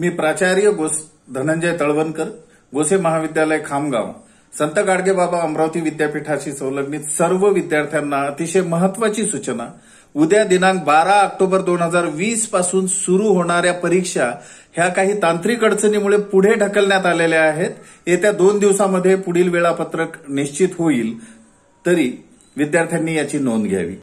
मी प्राचार्य गोस धनंजय तळवणकर गोसे महाविद्यालय खामगाव संत गाडगेबाबा अमरावती विद्यापीठाशी संलग्नित सर्व विद्यार्थ्यांना अतिशय महत्वाची सूचना उद्या दिनांक बारा ऑक्टोबर दोन हजार वीस पासून सुरू होणाऱ्या परीक्षा ह्या काही तांत्रिक अडचणीमुळे पुढे ढकलण्यात आलेल्या आहेत येत्या दोन दिवसांमध्ये पुढील वेळापत्रक निश्चित होईल तरी विद्यार्थ्यांनी याची नोंद घ्यावी